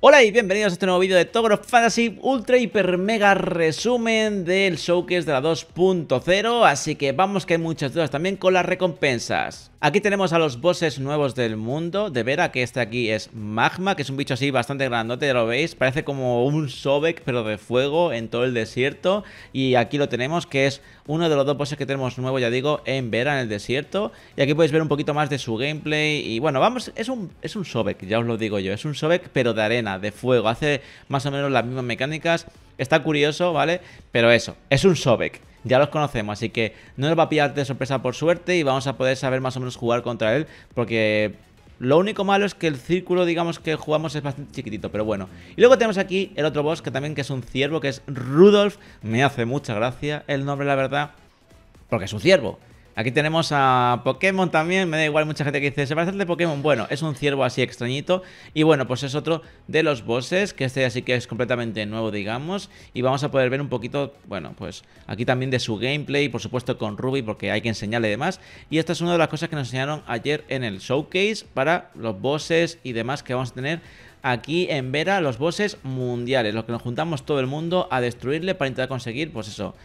Hola y bienvenidos a este nuevo vídeo de Togro Fantasy Ultra Hiper Mega Resumen del Showcase de la 2.0 Así que vamos que hay muchas dudas también con las recompensas Aquí tenemos a los bosses nuevos del mundo De Vera, que este aquí es Magma Que es un bicho así bastante grandote, ya lo veis Parece como un Sobek pero de fuego en todo el desierto Y aquí lo tenemos que es uno de los dos poses que tenemos nuevo, ya digo, en Vera, en el desierto. Y aquí podéis ver un poquito más de su gameplay. Y bueno, vamos, es un, es un Sobek, ya os lo digo yo. Es un Sobek, pero de arena, de fuego. Hace más o menos las mismas mecánicas. Está curioso, ¿vale? Pero eso, es un Sobek. Ya los conocemos, así que no nos va a pillar de sorpresa por suerte y vamos a poder saber más o menos jugar contra él porque lo único malo es que el círculo, digamos, que jugamos es bastante chiquitito, pero bueno. Y luego tenemos aquí el otro boss, que también que es un ciervo, que es Rudolf. Me hace mucha gracia el nombre, la verdad, porque es un ciervo. Aquí tenemos a Pokémon también, me da igual mucha gente que dice, se parece al de Pokémon, bueno, es un ciervo así extrañito y bueno, pues es otro de los bosses, que este así que es completamente nuevo, digamos, y vamos a poder ver un poquito, bueno, pues aquí también de su gameplay, por supuesto con Ruby, porque hay que enseñarle demás, y esta es una de las cosas que nos enseñaron ayer en el showcase para los bosses y demás que vamos a tener aquí en Vera los bosses mundiales, los que nos juntamos todo el mundo a destruirle para intentar conseguir, pues eso,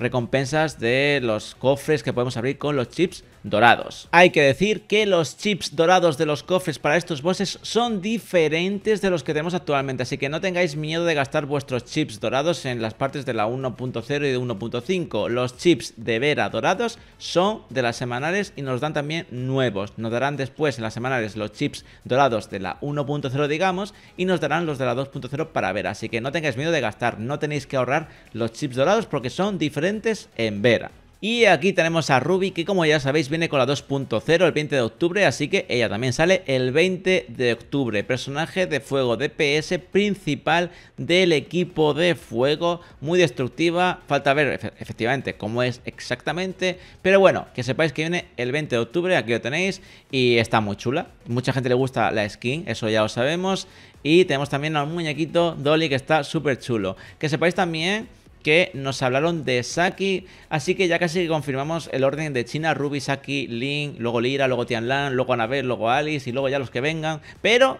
recompensas de los cofres que podemos abrir con los chips dorados. Hay que decir que los chips dorados de los cofres para estos bosses son diferentes de los que tenemos actualmente, así que no tengáis miedo de gastar vuestros chips dorados en las partes de la 1.0 y de 1.5. Los chips de Vera dorados son de las semanales y nos dan también nuevos. Nos darán después en las semanales los chips dorados de la 1.0 digamos y nos darán los de la 2.0 para Vera, así que no tengáis miedo de gastar, no tenéis que ahorrar los chips dorados porque son diferentes en Vera. Y aquí tenemos a Ruby que como ya sabéis viene con la 2.0 el 20 de octubre, así que ella también sale el 20 de octubre. Personaje de fuego DPS principal del equipo de fuego, muy destructiva, falta ver efectivamente cómo es exactamente, pero bueno, que sepáis que viene el 20 de octubre, aquí lo tenéis y está muy chula. Mucha gente le gusta la skin, eso ya lo sabemos. Y tenemos también al muñequito Dolly que está súper chulo. Que sepáis también que nos hablaron de Saki. Así que ya casi confirmamos el orden de China, Ruby, Saki, Lin, luego Lira, luego Tianlan, luego Anabel, luego Alice y luego ya los que vengan. Pero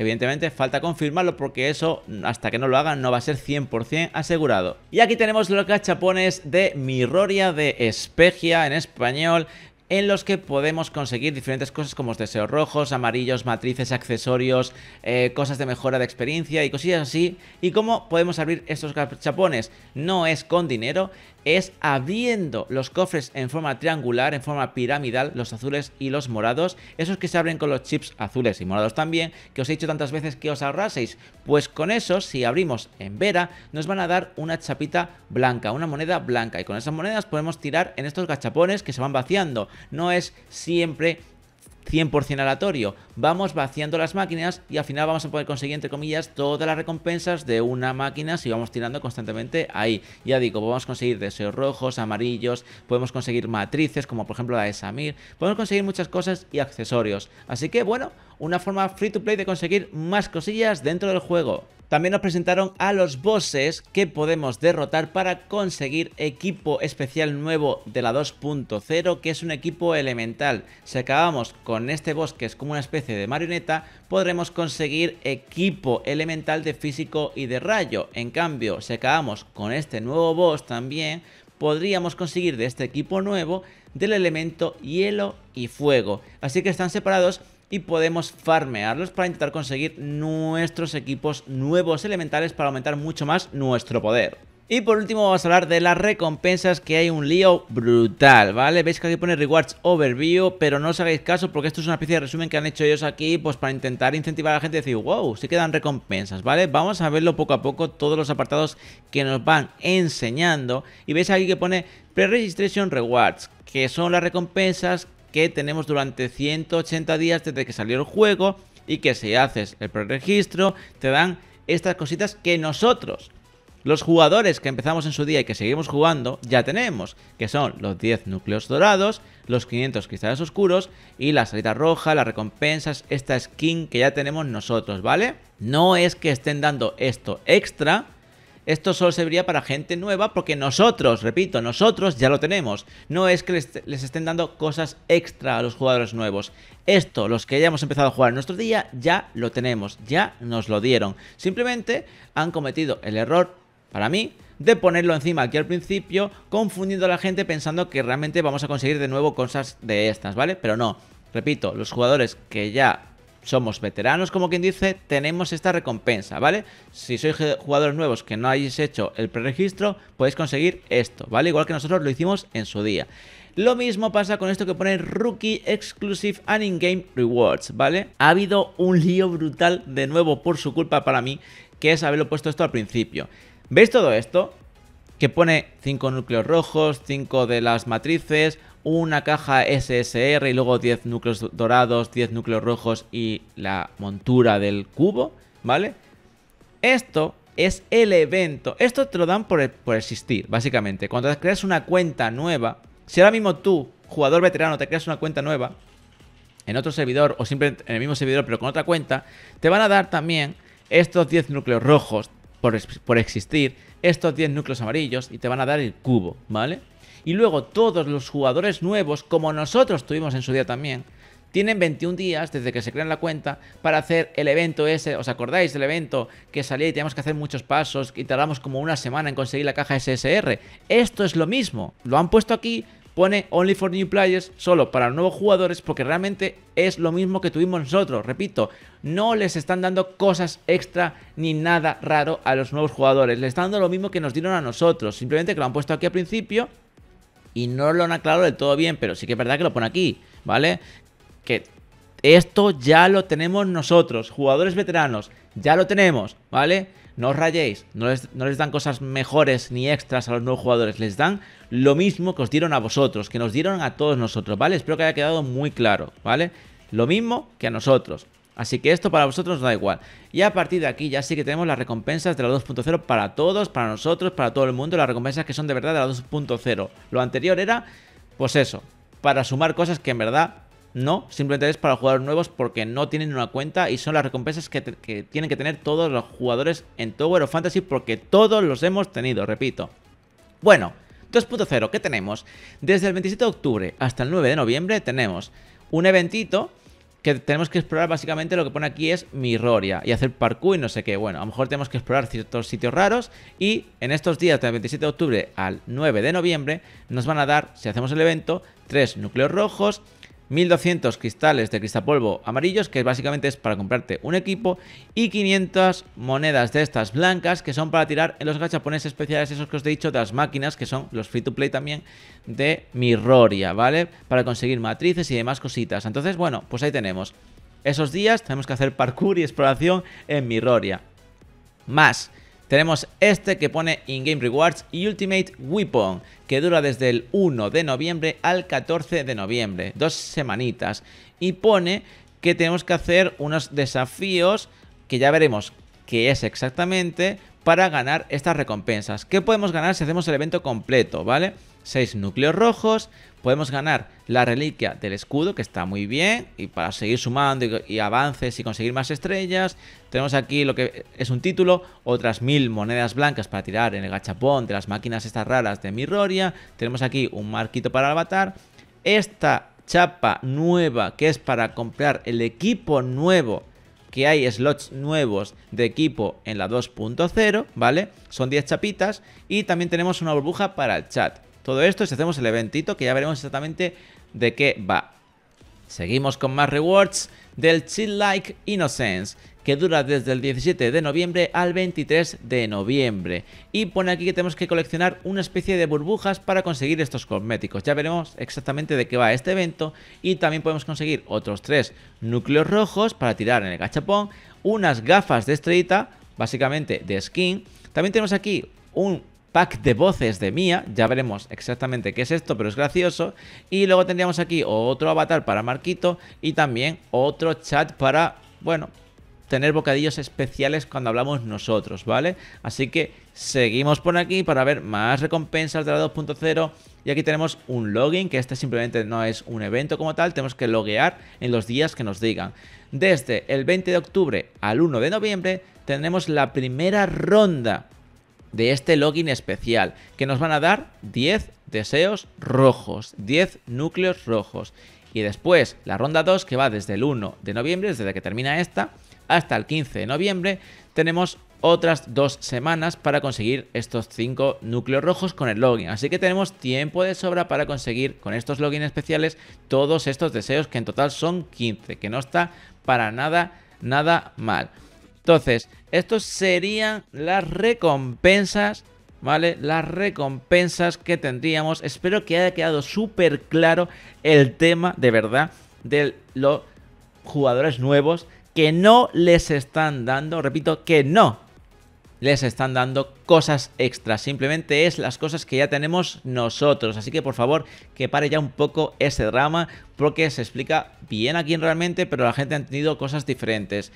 Evidentemente falta confirmarlo porque eso hasta que no lo hagan no va a ser 100% asegurado. Y aquí tenemos los cachapones de Mirroria de Espegia en español en los que podemos conseguir diferentes cosas como deseos rojos, amarillos, matrices, accesorios, eh, cosas de mejora de experiencia y cosillas así. ¿Y cómo podemos abrir estos gachapones No es con dinero, es abriendo los cofres en forma triangular, en forma piramidal, los azules y los morados, esos que se abren con los chips azules y morados también, que os he dicho tantas veces que os ahorraseis. Pues con esos, si abrimos en Vera, nos van a dar una chapita blanca, una moneda blanca, y con esas monedas podemos tirar en estos gachapones que se van vaciando no es siempre 100% aleatorio. Vamos vaciando las máquinas y al final vamos a poder conseguir, entre comillas, todas las recompensas de una máquina si vamos tirando constantemente ahí. Ya digo, podemos conseguir deseos rojos, amarillos, podemos conseguir matrices como por ejemplo la de Samir, podemos conseguir muchas cosas y accesorios. Así que bueno, una forma free to play de conseguir más cosillas dentro del juego. También nos presentaron a los bosses que podemos derrotar para conseguir equipo especial nuevo de la 2.0 que es un equipo elemental. Si acabamos con este boss que es como una especie de marioneta podremos conseguir equipo elemental de físico y de rayo. En cambio si acabamos con este nuevo boss también podríamos conseguir de este equipo nuevo del elemento hielo y fuego. Así que están separados y podemos farmearlos para intentar conseguir nuestros equipos nuevos elementales para aumentar mucho más nuestro poder. Y por último vamos a hablar de las recompensas que hay un lío brutal, ¿vale? Veis que aquí pone Rewards Overview, pero no os hagáis caso porque esto es una especie de resumen que han hecho ellos aquí pues para intentar incentivar a la gente a decir, wow, sí quedan recompensas, ¿vale? Vamos a verlo poco a poco, todos los apartados que nos van enseñando. Y veis aquí que pone Pre-Registration Rewards, que son las recompensas que tenemos durante 180 días desde que salió el juego y que si haces el preregistro te dan estas cositas que nosotros, los jugadores que empezamos en su día y que seguimos jugando, ya tenemos, que son los 10 núcleos dorados, los 500 cristales oscuros y la salida roja, las recompensas, esta skin que ya tenemos nosotros, ¿vale? No es que estén dando esto extra, esto solo serviría para gente nueva porque nosotros, repito, nosotros ya lo tenemos. No es que les, estén dando cosas extra a los jugadores nuevos. Esto, los que hayamos empezado a jugar en nuestro día, ya lo tenemos, ya nos lo dieron. Simplemente han cometido el error, para mí, de ponerlo encima aquí al principio, confundiendo a la gente pensando que realmente vamos a conseguir de nuevo cosas de estas, ¿vale? Pero no, repito, los jugadores que ya somos veteranos, como quien dice, tenemos esta recompensa, ¿vale? Si sois jugadores nuevos que no hayáis hecho el preregistro, podéis conseguir esto, ¿vale? Igual que nosotros lo hicimos en su día. Lo mismo pasa con esto que pone Rookie Exclusive and In-Game Rewards, ¿vale? Ha habido un lío brutal de nuevo por su culpa para mí, que es haberlo puesto esto al principio. ¿Veis todo esto? Que pone 5 núcleos rojos, 5 de las matrices, una caja SSR y luego 10 núcleos dorados, 10 núcleos rojos y la montura del cubo, ¿vale? Esto es el evento. Esto te lo dan por, e-, existir, básicamente. Cuando creas una cuenta nueva, si ahora mismo tú, jugador veterano, te creas una cuenta nueva en otro servidor o siempre en el mismo servidor pero con otra cuenta, te van a dar también estos 10 núcleos rojos, por, existir estos 10 núcleos amarillos y te van a dar el cubo, ¿vale? Y luego todos los jugadores nuevos, como nosotros tuvimos en su día también, tienen 21 días desde que se crean la cuenta para hacer el evento ese. ¿Os acordáis del evento que salía y teníamos que hacer muchos pasos y tardamos como una semana en conseguir la caja SSR? Esto es lo mismo. Lo han puesto aquí pone Only for New Players, solo para nuevos jugadores, porque realmente es lo mismo que tuvimos nosotros. Repito, no les están dando cosas extra ni nada raro a los nuevos jugadores. Les están dando lo mismo que nos dieron a nosotros. Simplemente que lo han puesto aquí al principio y no lo han aclarado del todo bien, pero sí que es verdad que lo pone aquí, ¿vale? Que esto ya lo tenemos nosotros, jugadores veteranos, ya lo tenemos, ¿vale? No os rayéis, no les, dan cosas mejores ni extras a los nuevos jugadores, les dan lo mismo que os dieron a vosotros, que nos dieron a todos nosotros, ¿vale? Espero que haya quedado muy claro, ¿vale? Lo mismo que a nosotros. Así que esto para vosotros da igual. Y a partir de aquí ya sí que tenemos las recompensas de la 2.0 para todos, para nosotros, para todo el mundo. Las recompensas que son de verdad de la 2.0. Lo anterior era, pues eso, para sumar cosas que en verdad no, simplemente es para jugadores nuevos porque no tienen una cuenta y son las recompensas que, tienen que tener todos los jugadores en Tower of Fantasy porque todos los hemos tenido, repito. Bueno, 2.0, ¿qué tenemos? Desde el 27 de octubre hasta el 9 de noviembre tenemos un eventito que tenemos que explorar básicamente lo que pone aquí es Mirroria y hacer parkour y no sé qué. Bueno, a lo mejor tenemos que explorar ciertos sitios raros y en estos días del 27 de octubre al 9 de noviembre nos van a dar, si hacemos el evento, tres núcleos rojos, 1200 cristales de cristal polvo amarillos, que básicamente es para comprarte un equipo, y 500 monedas de estas blancas, que son para tirar en los gachapones especiales, esos que os he dicho, de las máquinas, que son los free to play también de Mirroria, ¿vale? Para conseguir matrices y demás cositas. Entonces, bueno, pues ahí tenemos. Esos días tenemos que hacer parkour y exploración en Mirroria. Más tenemos este que pone In-Game Rewards y Ultimate Weapon, que dura desde el 1 de noviembre al 14 de noviembre, dos semanitas. Y pone que tenemos que hacer unos desafíos que ya veremos qué es exactamente, para ganar estas recompensas. ¿Qué podemos ganar si hacemos el evento completo? ¿Vale? 6 núcleos rojos, podemos ganar la reliquia del escudo, que está muy bien, y para seguir sumando y, avances y conseguir más estrellas, tenemos aquí lo que es un título, otras mil monedas blancas para tirar en el gachapón de las máquinas estas raras de Mirroria, tenemos aquí un marquito para el avatar, esta chapa nueva que es para comprar el equipo nuevo que hay slots nuevos de equipo en la 2.0, ¿vale? Son 10 chapitas y también tenemos una burbuja para el chat. Todo esto si hacemos el eventito que ya veremos exactamente de qué va. Seguimos con más rewards del Chill Like Innocence, que dura desde el 17 de noviembre al 23 de noviembre. Y pone aquí que tenemos que coleccionar una especie de burbujas para conseguir estos cosméticos. Ya veremos exactamente de qué va este evento y también podemos conseguir otros tres núcleos rojos para tirar en el gachapón, unas gafas de estrellita, básicamente de skin. También tenemos aquí un pack de voces de Mía, ya veremos exactamente qué es esto, pero es gracioso. Y luego tendríamos aquí otro avatar para Marquito y también otro chat para, bueno, tener bocadillos especiales cuando hablamos nosotros, ¿vale? Así que seguimos por aquí para ver más recompensas de la 2.0 y aquí tenemos un login, que este simplemente no es un evento como tal, tenemos que loguear en los días que nos digan. Desde el 20 de octubre al 1 de noviembre tendremos la primera ronda de este login especial, que nos van a dar 10 deseos rojos, 10 núcleos rojos. Y después la ronda 2, que va desde el 1 de noviembre, desde que termina esta, hasta el 15 de noviembre, tenemos otras dos semanas para conseguir estos cinco núcleos rojos con el login. Así que tenemos tiempo de sobra para conseguir con estos logins especiales todos estos deseos que en total son 15, que no está para nada, nada mal. Entonces, estos serían las recompensas, ¿vale? Las recompensas que tendríamos. Espero que haya quedado súper claro el tema de verdad de los jugadores nuevos que no les están dando, repito, que no les están dando cosas extras. Simplemente es las cosas que ya tenemos nosotros. Así que por favor que pare ya un poco ese drama porque se explica bien aquí en realmente, pero la gente ha tenido cosas diferentes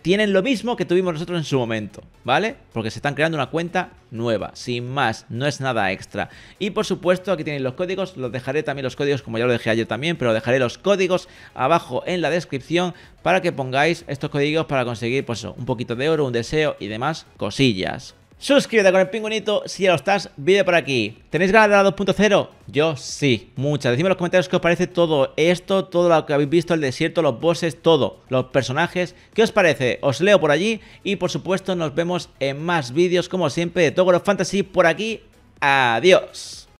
tienen lo mismo que tuvimos nosotros en su momento, ¿vale? Porque se están creando una cuenta nueva, sin más, no es nada extra. Y por supuesto, aquí tienen los códigos, los dejaré también los códigos, como ya lo dejé ayer también, pero dejaré los códigos abajo en la descripción para que pongáis estos códigos para conseguir, pues, un poquito de oro, un deseo y demás cosillas. Suscríbete con el pingüinito si ya lo estás, vídeo por aquí. ¿Tenéis ganas de la 2.0? Yo sí, muchas. Decidme en los comentarios qué os parece todo esto, todo lo que habéis visto, el desierto, los bosses, todo, los personajes. ¿Qué os parece? Os leo por allí y por supuesto nos vemos en más vídeos como siempre de Togoro Fantasy por aquí. Adiós.